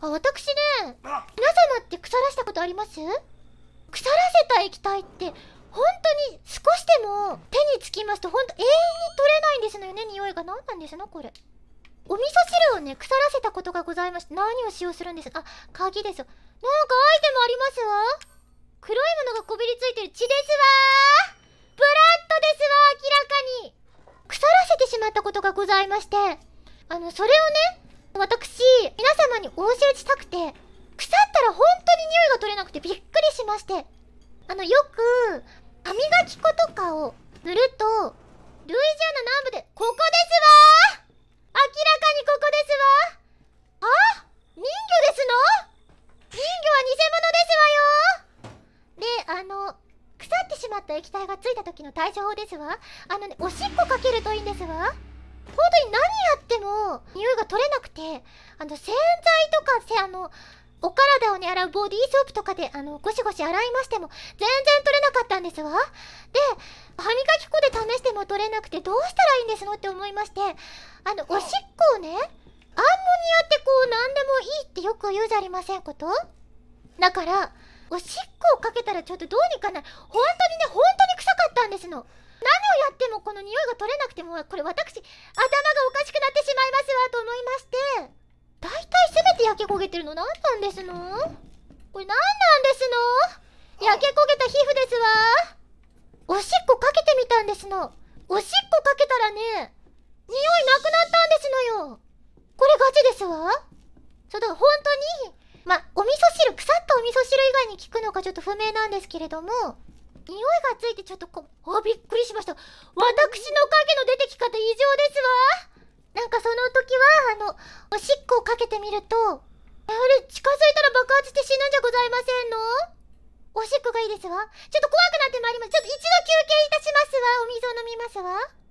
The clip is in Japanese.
あ私ね皆様って腐らしたことあります腐らせた液体って本当に少しでも手につきますと本当永遠に取れないんですのよね匂いが何なんですのこれお味噌汁をね腐らせたことがございまして何を使用するんですあ鍵ですなんかアイテムありますわ黒いものがこびりついてる血ですわブラッドですわ明らかに腐らせてしまったことがございましてあのそれをね私、皆様にお教えしたくて、腐ったら本当に匂いが取れなくてびっくりしまして。あの、よく、歯磨き粉とかを塗ると、ルイジアナ南部で、ここですわ明らかにここですわあ人魚ですの人魚は偽物ですわよで、あの、腐ってしまった液体がついた時の対処法ですわ。あのね、おしっこかけるといいんですわ。匂いが取れなくてあの洗剤とかせあのお体をね洗うボディーソープとかであのゴシゴシ洗いましても全然取れなかったんですわで歯磨き粉で試しても取れなくてどうしたらいいんですのって思いましてあのおしっこをねアンモニアってこう何でもいいってよく言うじゃありませんことだからおしっこをかけたらちょっとどうにかな本当にね本当に臭かったんですのやってもこの匂いが取れなくてもこれ私頭がおかしくなってしまいますわと思いましてだいたい全て焼け焦げてるの何なんですのこれ何なんですの焼け焦げた皮膚ですわおしっこかけてみたんですのおしっこかけたらね匂いなくなったんですのよこれガチですわそうだから本当にまあお味噌汁腐ったお味噌汁以外に効くのかちょっと不明なんですけれども匂いがついてちょっとこあびっくりしました私の影の出てき方異常ですわなんかその時はあのおしっこをかけてみるとやはり近づいたら爆発して死ぬんじゃございませんのおしっこがいいですわちょっと怖くなってまいりますちょっと一度休憩いたしますわお水を飲みますわ